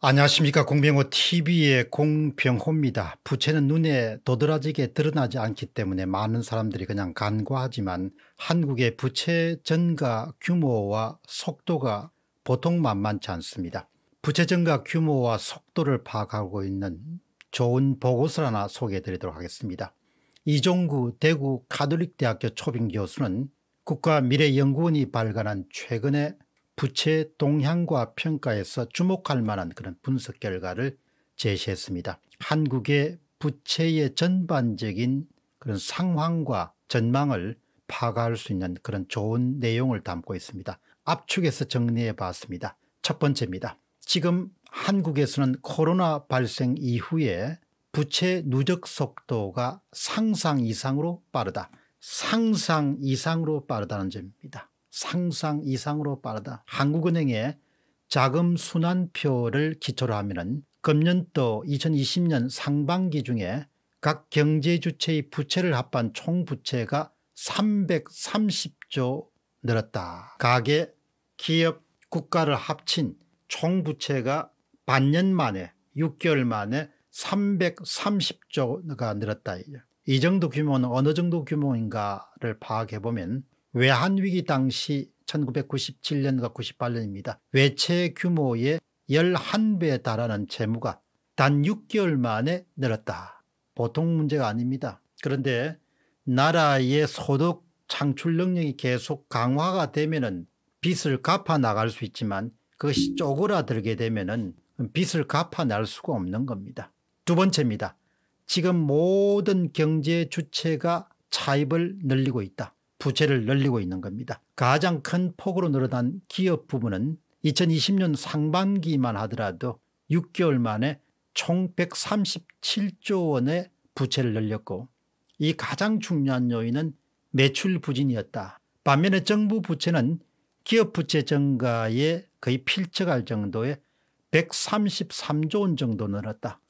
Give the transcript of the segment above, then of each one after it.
안녕하십니까 공병호 tv의 공병호입니다. 부채는 눈에 도드라지게 드러나지 않기 때문에 많은 사람들이 그냥 간과하지만 한국의 부채 증가 규모와 속도가 보통 만만치 않습니다. 부채 증가 규모와 속도를 파악하고 있는 좋은 보고서를 하나 소개해 드리도록 하겠습니다. 이종구 대구 카톨릭대학교 초빙 교수는 국가미래연구원이 발간한 최근에 부채 동향과 평가에서 주목할 만한 그런 분석 결과를 제시했습니다. 한국의 부채의 전반적인 그런 상황과 전망을 파악할 수 있는 그런 좋은 내용을 담고 있습니다. 압축해서 정리해 봤습니다. 첫 번째입니다. 지금 한국에서는 코로나 발생 이후에 부채 누적 속도가 상상 이상으로 빠르다. 상상 이상으로 빠르다는 점입니다. 상상 이상으로 빠르다. 한국은행의 자금 순환표를 기초로 하면 금년도 2020년 상반기 중에 각 경제 주체의 부채를 합한 총 부채가 330조 늘었다. 가계, 기업, 국가를 합친 총 부채가 반년 만에 6개월 만에 330조가 늘었다. 이 정도 규모는 어느 정도 규모인가를 파악해보면 외환위기 당시 1997년과 98년입니다. 외채 규모의 11배에 달하는 채무가단 6개월 만에 늘었다. 보통 문제가 아닙니다. 그런데 나라의 소득 창출 능력이 계속 강화가 되면 은 빚을 갚아 나갈 수 있지만 그것이 쪼그라들게 되면 은 빚을 갚아 날 수가 없는 겁니다. 두 번째입니다. 지금 모든 경제 주체가 차입을 늘리고 있다. 부채를 늘리고 있는 겁니다. 가장 큰 폭으로 늘어난 기업 부분은 2020년 상반기만 하더라도 6개월 만에 총 137조 원의 부채를 늘렸고 이 가장 중요한 요인은 매출 부진이었다. 반면에 정부 부채는 기업 부채 증가에 거의 필적할 정도의 133조 원 정도 늘었다.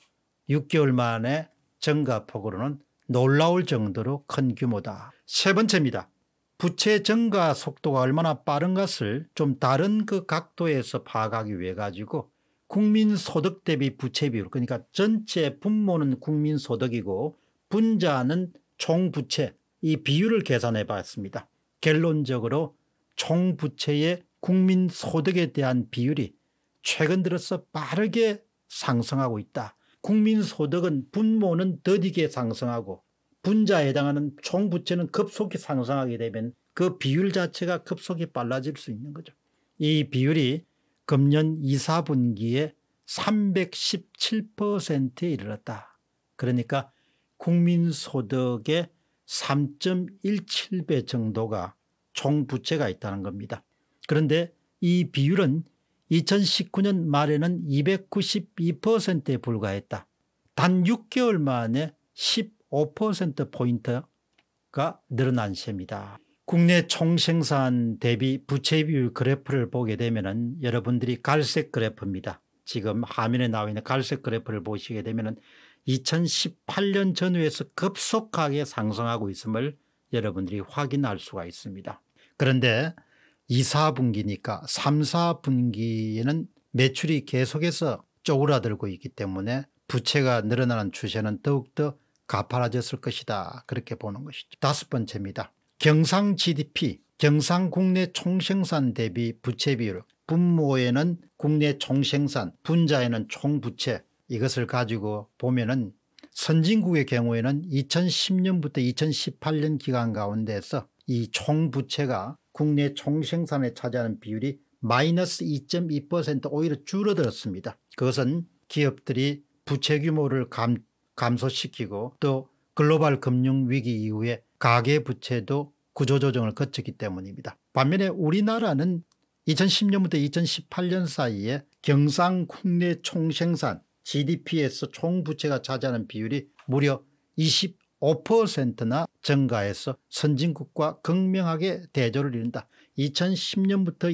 6개월 만에 증가폭으로는 놀라울 정도로 큰 규모다. 세 번째입니다. 부채 증가 속도가 얼마나 빠른 것을 좀 다른 그 각도에서 파악하기 위해 가지고 국민소득 대비 부채 비율 그러니까 전체 분모는 국민소득이고 분자는 총부채 이 비율을 계산해 봤습니다. 결론적으로 총부채의 국민소득에 대한 비율이 최근 들어서 빠르게 상승하고 있다. 국민소득은 분모는 더디게 상승하고 분자에 해당하는 총 부채는 급속히 상승하게 되면 그 비율 자체가 급속히 빨라질 수 있는 거죠. 이 비율이 금년 2, 4분기에 317%에 이르렀다. 그러니까 국민소득의 3.17배 정도가 총 부채가 있다는 겁니다. 그런데 이 비율은 2019년 말에는 292%에 불과했다. 단 6개월 만에 5%포인트가 늘어난 셈이다. 국내 총생산 대비 부채 비율 그래프를 보게 되면 여러분들이 갈색 그래프입니다. 지금 화면에 나와 있는 갈색 그래프를 보시게 되면 2018년 전후에서 급속하게 상승하고 있음을 여러분들이 확인할 수가 있습니다. 그런데 2, 4분기니까 3, 4분기에는 매출이 계속해서 쪼그라들고 있기 때문에 부채가 늘어나는 추세는 더욱더 가파라졌을 것이다 그렇게 보는 것이죠. 다섯 번째입니다. 경상 GDP 경상 국내 총생산 대비 부채 비율 분모에는 국내 총생산 분자에는 총부채 이것을 가지고 보면은 선진국의 경우에는 2010년부터 2018년 기간 가운데서 이 총부채가 국내 총생산에 차지하는 비율이 마이너스 2.2% 오히려 줄어들었습니다. 그것은 기업들이 부채 규모를 감, 감소시키고 또 글로벌 금융위기 이후에 가계부채도 구조조정을 거쳤기 때문입니다. 반면에 우리나라는 2010년부터 2018년 사이에 경상 국내 총생산 GDP에서 총부채가 차지하는 비율이 무려 25%나 증가해서 선진국과 극명하게 대조를 이룬다. 2010년부터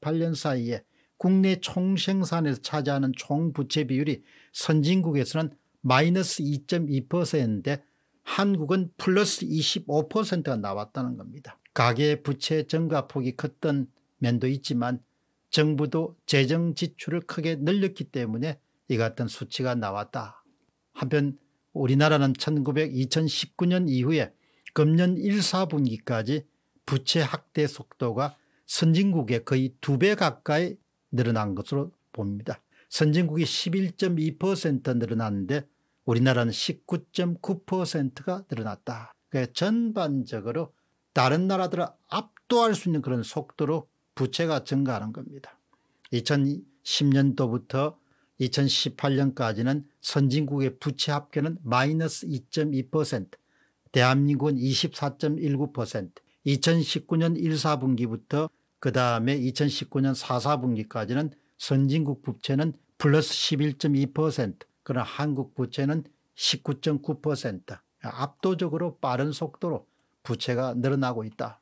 2018년 사이에 국내 총생산에서 차지하는 총부채 비율이 선진국에서는 마이너스 2.2%인데 한국은 플러스 25%가 나왔다는 겁니다. 가계 부채 증가폭이 컸던 면도 있지만 정부도 재정 지출을 크게 늘렸기 때문에 이 같은 수치가 나왔다. 한편 우리나라는 1919년 2 0 이후에 금년 1, 4분기까지 부채 확대 속도가 선진국의 거의 두 배 가까이 늘어난 것으로 봅니다. 선진국이 11.2% 늘어났는데 우리나라는 19.9%가 늘어났다. 그러니까 전반적으로 다른 나라들을 압도할 수 있는 그런 속도로 부채가 증가하는 겁니다. 2010년도부터 2018년까지는 선진국의 부채 합계는 마이너스 2.2%, 대한민국은 24.19%, 2019년 1, 4분기부터 그 다음에 2019년 4, 4분기까지는 선진국 부채는 플러스 그러나 한국 부채는 19.9% 압도적으로 빠른 속도로 부채가 늘어나고 있다.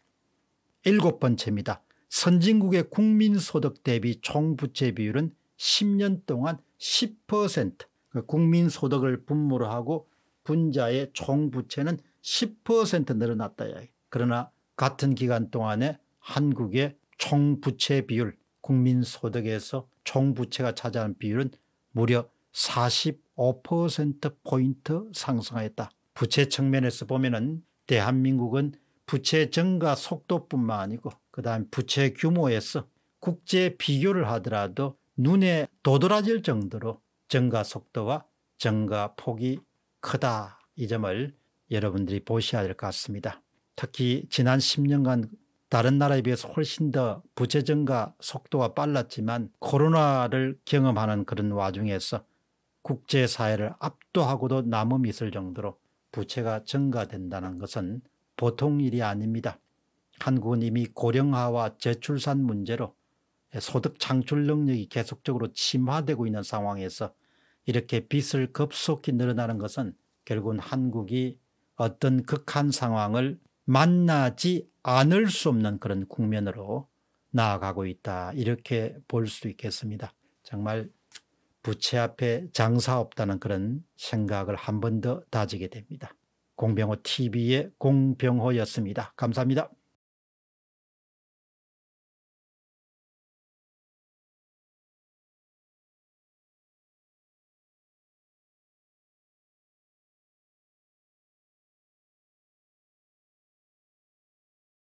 일곱 번째입니다. 선진국의 국민소득 대비 총부채 비율은 10년 동안 10% 그러니까 국민소득을 분모로 하고 분자의 총부채는 10% 늘어났다. 그러나 같은 기간 동안에 한국의 총부채 비율 국민소득에서 총부채가 차지하는 비율은 무려 45%포인트 상승하였다. 부채 측면에서 보면 은 대한민국은 부채 증가 속도뿐만 아니고 그다음 부채 규모에서 국제 비교를 하더라도 눈에 도드라질 정도로 증가 속도와 증가 폭이 크다 이 점을 여러분들이 보셔야 될 것 같습니다. 특히 지난 10년간 다른 나라에 비해서 훨씬 더 부채 증가 속도가 빨랐지만 코로나를 경험하는 그런 와중에서 국제사회를 압도하고도 남음이 있을 정도로 부채가 증가된다는 것은 보통 일이 아닙니다. 한국은 이미 고령화와 저출산 문제로 소득 창출 능력이 계속적으로 침하되고 있는 상황에서 이렇게 빚을 급속히 늘어나는 것은 결국은 한국이 어떤 극한 상황을 만나지 않을 수 없는 그런 국면으로 나아가고 있다 이렇게 볼 수 있겠습니다. 정말 부채 앞에 장사 없다는 그런 생각을 한 번 더 다지게 됩니다. 공병호 TV의 공병호였습니다. 감사합니다.